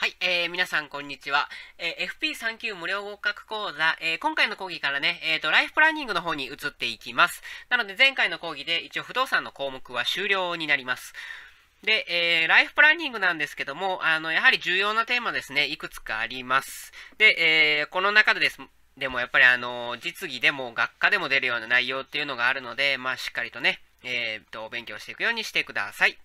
はい、えー、皆さんこんにちは。えー、FP3 級無料合格講座、えー、今回の講義からね、えっ、ー、と、ライフプランニングの方に移っていきます。なので前回の講義で一応不動産の項目は終了になります。で、えー、ライフプランニングなんですけども、あの、やはり重要なテーマですね、いくつかあります。で、えー、この中でです、でもやっぱりあの、実技でも学科でも出るような内容っていうのがあるので、まあ、しっかりとね、えっ、ー、と、勉強していくようにしてください。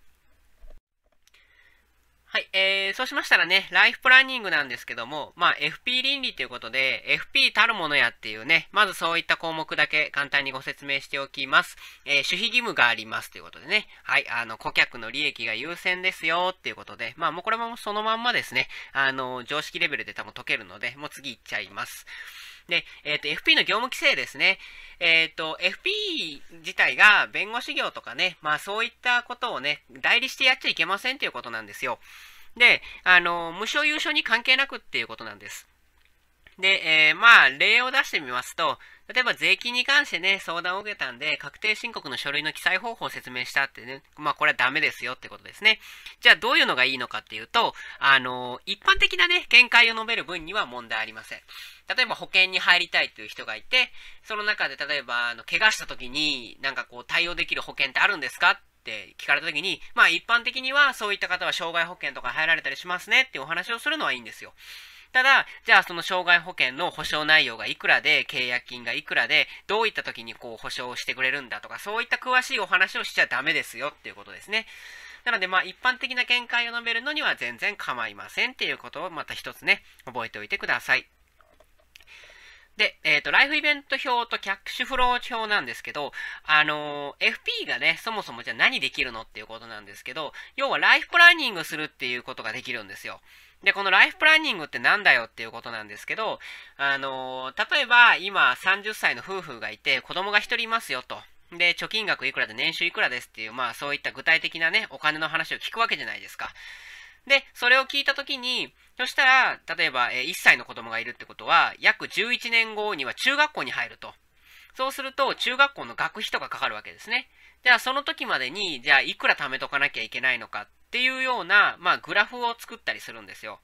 はい、えー、そうしましたらね、ライフプランニングなんですけども、まあ、FP 倫理ということで、FP たるものやっていうね、まずそういった項目だけ簡単にご説明しておきます。えー、守秘義務がありますということでね、はい、あの、顧客の利益が優先ですよっていうことで、まあ、もうこれもそのまんまですね、あの、常識レベルで多分解けるので、もう次行っちゃいます。で、えっ、ー、と、FP の業務規制ですね。えっ、ー、と、FP 自体が弁護士業とかね、まあそういったことをね、代理してやっちゃいけませんということなんですよ。で、あの、無償優勝に関係なくっていうことなんです。で、えー、まあ、例を出してみますと、例えば税金に関してね、相談を受けたんで、確定申告の書類の記載方法を説明したってね、まあ、これはダメですよってことですね。じゃあ、どういうのがいいのかっていうと、あの一般的なね、見解を述べる分には問題ありません。例えば保険に入りたいという人がいて、その中で例えば、あの、怪我した時に、なんかこう、対応できる保険ってあるんですかって聞かれた時に、まあ一般的にはそういった方は障害保険とか入られたりしますねってお話をするのはいいんですよ。ただ、じゃあその障害保険の保証内容がいくらで、契約金がいくらで、どういった時にこう保証してくれるんだとか、そういった詳しいお話をしちゃダメですよっていうことですね。なので、まあ一般的な見解を述べるのには全然構いませんっていうことをまた一つね、覚えておいてください。で、えっ、ー、と、ライフイベント表とキャッシュフロー表なんですけど、あのー、FP がね、そもそもじゃあ何できるのっていうことなんですけど、要はライフプランニングするっていうことができるんですよ。で、このライフプランニングってなんだよっていうことなんですけど、あのー、例えば今30歳の夫婦がいて、子供が1人いますよと。で、貯金額いくらで年収いくらですっていう、まあそういった具体的なね、お金の話を聞くわけじゃないですか。で、それを聞いたときに、そしたら、例えば、え1歳の子供がいるってことは、約11年後には中学校に入ると。そうすると、中学校の学費とかかかるわけですね。じゃあ、その時までに、じゃあ、いくら貯めとかなきゃいけないのかっていうような、まあ、グラフを作ったりするんですよ。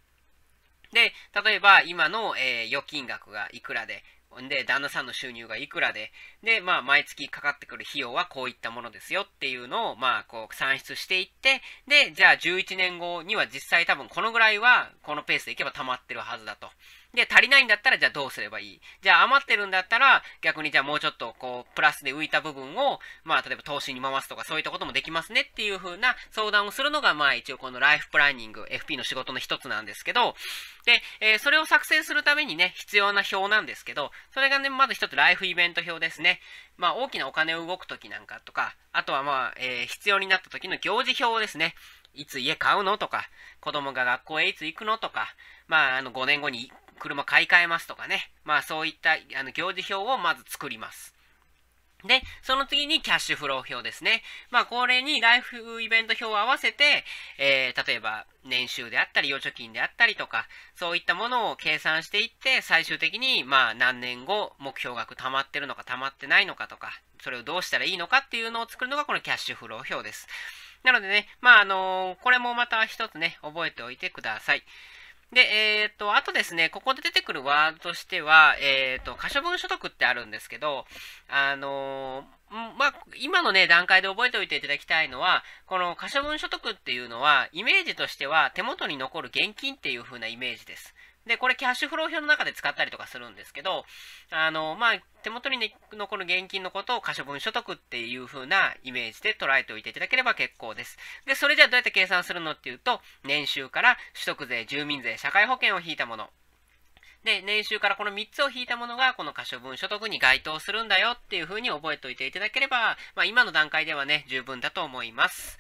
で、例えば、今の、えー、預金額がいくらで、で、旦那さんの収入がいくらで、で、まあ、毎月かかってくる費用はこういったものですよっていうのを、まあ、こう、算出していって、で、じゃあ11年後には実際多分このぐらいは、このペースでいけば溜まってるはずだと。で、足りないんだったら、じゃあどうすればいいじゃあ余ってるんだったら、逆にじゃあもうちょっと、こう、プラスで浮いた部分を、まあ、例えば投資に回すとか、そういったこともできますねっていう風な相談をするのが、まあ、一応このライフプランニング、FP の仕事の一つなんですけど、で、えー、それを作成するためにね、必要な表なんですけど、それがね、まず一つライフイベント表ですね。まあ、大きなお金を動くときなんかとか、あとはまあ、えー、必要になった時の行事表ですね。いつ家買うのとか、子供が学校へいつ行くのとか、まあ、あの、5年後に車買い替えますとかね、まあそういったあの行事表をまず作ります。で、その次にキャッシュフロー表ですね。まあ、これにライフイベント表を合わせて、えー、例えば、年収であったり、預貯金であったりとか、そういったものを計算していって、最終的に、まあ、何年後、目標額溜まってるのか溜まってないのかとか、それをどうしたらいいのかっていうのを作るのが、このキャッシュフロー表です。なのでね、まあ、あのー、これもまた一つね、覚えておいてください。で、えっ、ー、と、あとですね、ここで出てくるワードとしては、えっ、ー、と、可処分所得ってあるんですけど、あのー、まあ、今のね、段階で覚えておいていただきたいのは、この可処分所得っていうのは、イメージとしては手元に残る現金っていう風なイメージです。で、これキャッシュフロー表の中で使ったりとかするんですけど、あの、まあ、手元に残る現金のことを可処分所得っていう風なイメージで捉えておいていただければ結構です。で、それじゃあどうやって計算するのっていうと、年収から取得税、住民税、社会保険を引いたもの。で、年収からこの3つを引いたものが、この可処分所得に該当するんだよっていう風に覚えておいていただければ、まあ、今の段階ではね、十分だと思います。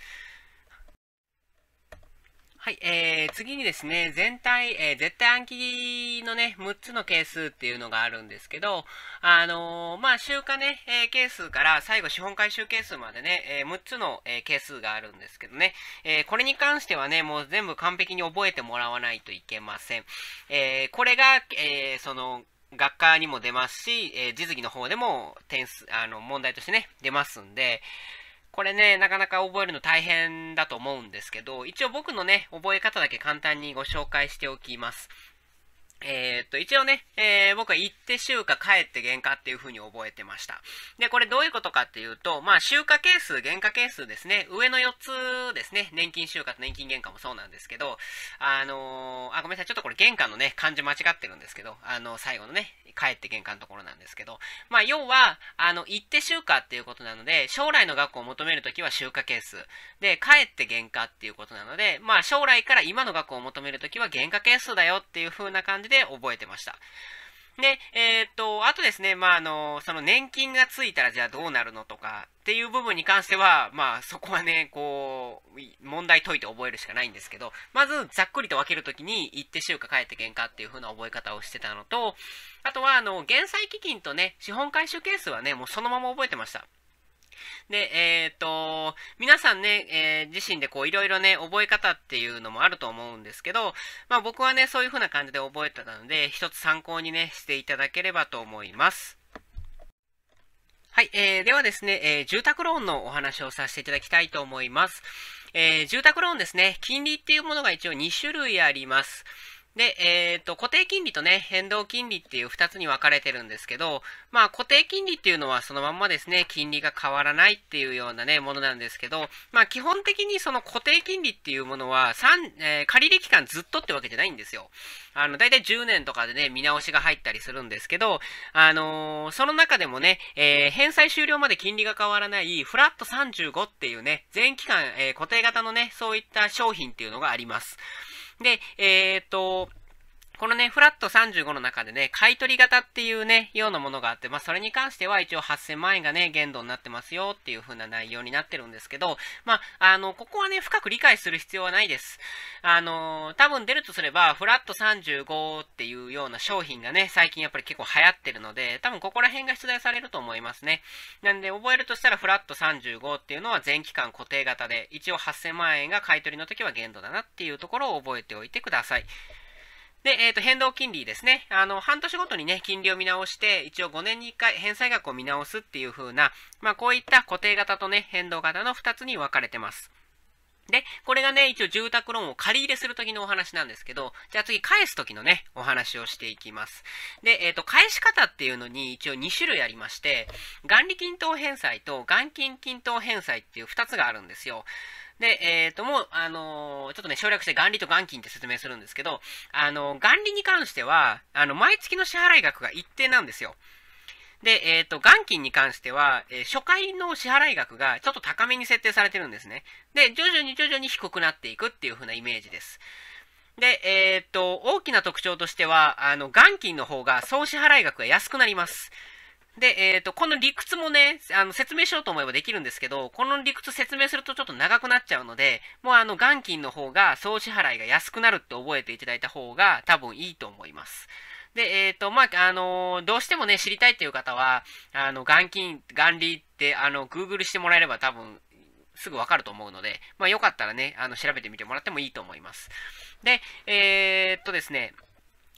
はい、えー、次にですね、全体、えー、絶対暗記のね、6つの係数っていうのがあるんですけど、あのー、まあ、集荷ね、えー、係数から最後資本回収係数までね、えー、6つの、えー、係数があるんですけどね、えー、これに関してはね、もう全部完璧に覚えてもらわないといけません。えー、これが、えー、その、学科にも出ますし、えー、実技の方でも点数、あの、問題としてね、出ますんで、これね、なかなか覚えるの大変だと思うんですけど、一応僕のね、覚え方だけ簡単にご紹介しておきます。えー、っと、一応ね、えー、僕は行って週か帰って原価っていう風に覚えてました。で、これどういうことかっていうと、まあ、週価係数、原価係数ですね。上の4つですね。年金週価と年金原価もそうなんですけど、あのー、あ、ごめんなさい。ちょっとこれ原価のね、漢字間違ってるんですけど、あの最後のね、帰って玄関のところなんですけど、まあ、要は、あの、行って集荷っていうことなので、将来の学校を求めるときは集荷ケース。で、帰って原価っていうことなので、まあ、将来から今の学校を求めるときは原価係数だよっていう風な感じで覚えてました。で、えー、っと、あとですね、まあ、あの、その年金がついたらじゃあどうなるのとかっていう部分に関しては、まあ、そこはね、こう、問題解いて覚えるしかないんですけど、まず、ざっくりと分けるときに、行って週か帰って喧価っていう風な覚え方をしてたのと、あとは、あの、減債基金とね、資本回収ケースはね、もうそのまま覚えてました。で、えっ、ー、と、皆さんね、えー、自身でこう、いろいろね、覚え方っていうのもあると思うんですけど、まあ僕はね、そういう風な感じで覚えてたので、一つ参考にね、していただければと思います。はい、えー、ではですね、えー、住宅ローンのお話をさせていただきたいと思います。えー、住宅ローンですね、金利っていうものが一応2種類あります。で、えっ、ー、と、固定金利とね、変動金利っていう2つに分かれてるんですけど、まあ、固定金利っていうのはそのまんまですね、金利が変わらないっていうようなね、ものなんですけど、まあ、基本的にその固定金利っていうものは、えー、借り入期間ずっとってわけじゃないんですよ。あの、だいたい10年とかでね、見直しが入ったりするんですけど、あのー、その中でもね、えー、返済終了まで金利が変わらない、フラット35っていうね、全期間、え固定型のね、そういった商品っていうのがあります。で、えっ、と、このね、フラット35の中でね、買取型っていうね、ようなものがあって、まあ、それに関しては一応8000万円がね、限度になってますよっていう風な内容になってるんですけど、まあ、あの、ここはね、深く理解する必要はないです。あの、多分出るとすれば、フラット35っていうような商品がね、最近やっぱり結構流行ってるので、多分ここら辺が出題されると思いますね。なんで、覚えるとしたら、フラット35っていうのは全期間固定型で、一応8000万円が買取の時は限度だなっていうところを覚えておいてください。で、えっ、ー、と、変動金利ですね。あの、半年ごとにね、金利を見直して、一応5年に1回返済額を見直すっていう風な、まあ、こういった固定型とね、変動型の2つに分かれてます。で、これがね、一応住宅ローンを借り入れするときのお話なんですけど、じゃあ次返すときのね、お話をしていきます。で、えっ、ー、と、返し方っていうのに一応2種類ありまして、元利均等返済と元金均等返済っていう2つがあるんですよ。で、えっ、ー、と、もう、あのー、ちょっとね、省略して元利と元金って説明するんですけど、あのー、元利に関しては、あの、毎月の支払い額が一定なんですよ。で、えっ、と、元金に関しては、え初回の支払い額がちょっと高めに設定されてるんですね。で、徐々に徐々に低くなっていくっていう風なイメージです。で、えっ、と、大きな特徴としては、あの、元金の方が総支払い額が安くなります。で、えっ、ー、と、この理屈もね、あの、説明しようと思えばできるんですけど、この理屈説明するとちょっと長くなっちゃうので、もうあの、元金の方が総支払いが安くなるって覚えていただいた方が多分いいと思います。で、えっ、ー、と、まあ、あのどうしてもね、知りたいっていう方は、あの、元金、元利って、あの、Google してもらえれば多分、すぐわかると思うので、まあ、よかったらね、あの、調べてみてもらってもいいと思います。で、えー、っとですね、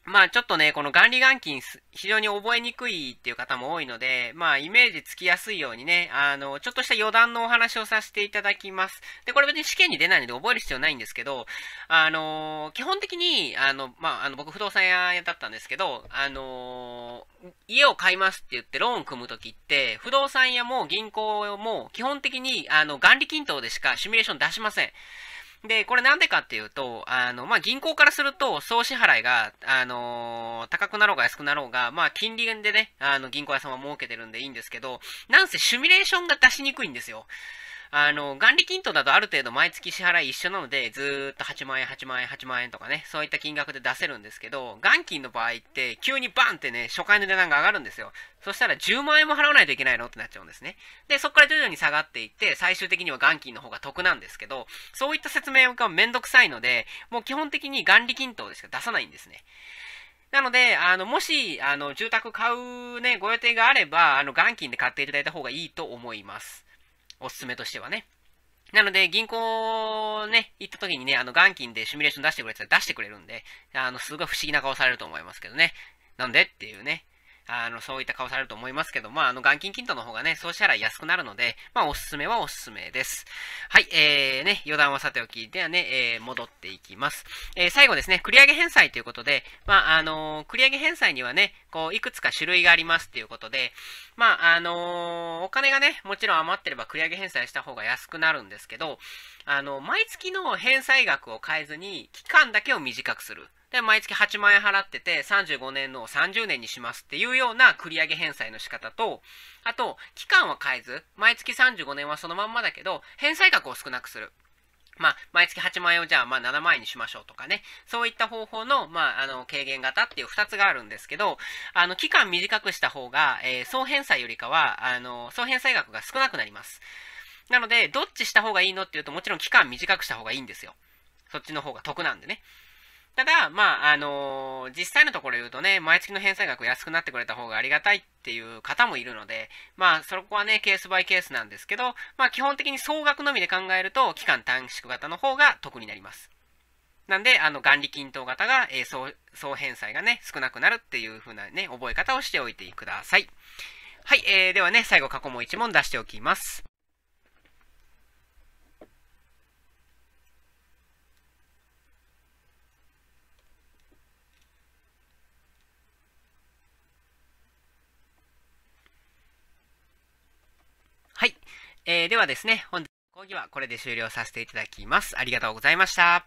まあちょっとね、この眼理眼筋非常に覚えにくいっていう方も多いので、まあイメージつきやすいようにね、あの、ちょっとした余談のお話をさせていただきます。で、これ別に試験に出ないので覚える必要ないんですけど、あの、基本的に、あの、まあ、あの、僕不動産屋だったんですけど、あの、家を買いますって言ってローン組むときって、不動産屋も銀行も基本的に、あの、眼理均等でしかシミュレーション出しません。で、これなんでかっていうと、あの、まあ、銀行からすると、総支払いが、あのー、高くなろうが安くなろうが、まあ、金利でね、あの、銀行屋さんは儲けてるんでいいんですけど、なんせシミュレーションが出しにくいんですよ。あの、元利均等だとある程度毎月支払い一緒なので、ずーっと8万円、8万円、8万円とかね、そういった金額で出せるんですけど、元金の場合って、急にバンってね、初回の値段が上がるんですよ。そしたら10万円も払わないといけないのってなっちゃうんですね。で、そこから徐々に下がっていって、最終的には元金の方が得なんですけど、そういった説明がめんどくさいので、もう基本的に元利均等でしか出さないんですね。なので、あの、もし、あの、住宅買うね、ご予定があれば、あの、元金で買っていただいた方がいいと思います。おすすめとしてはね。なので、銀行ね、行った時にね、あの、元金でシミュレーション出してくれって言ったら出してくれるんで、あの、すごい不思議な顔されると思いますけどね。なんでっていうね。あの、そういった顔されると思いますけど、まあ、あの、元金均等の方がね、そうしたら安くなるので、まあ、おすすめはおすすめです。はい、えー、ね、余談はさておき、ではね、えー、戻っていきます。えー、最後ですね、繰り上げ返済ということで、まあ、あのー、繰り上げ返済にはね、こう、いくつか種類がありますということで、まあ、あのー、お金がね、もちろん余ってれば繰り上げ返済した方が安くなるんですけど、あの、毎月の返済額を変えずに、期間だけを短くする。で、毎月8万円払ってて、35年のを30年にしますっていうような繰り上げ返済の仕方と、あと、期間は変えず、毎月35年はそのまんまだけど、返済額を少なくする。まあ、毎月8万円をじゃあ、まあ、7万円にしましょうとかね。そういった方法の、まあ、あの、軽減型っていう2つがあるんですけど、あの、期間短くした方が、えー、総返済よりかは、あの、総返済額が少なくなります。なので、どっちした方がいいのっていうと、もちろん期間短くした方がいいんですよ。そっちの方が得なんでね。ただ、まあ、あのー、実際のところ言うとね、毎月の返済額安くなってくれた方がありがたいっていう方もいるので、まあ、そこはね、ケースバイケースなんですけど、まあ、基本的に総額のみで考えると、期間短縮型の方が得になります。なんで、あの、元利均等型が、えー、総、総返済がね、少なくなるっていう風なね、覚え方をしておいてください。はい、えー、ではね、最後過去も1問出しておきます。えー、ではですね、本日の講義はこれで終了させていただきます。ありがとうございました。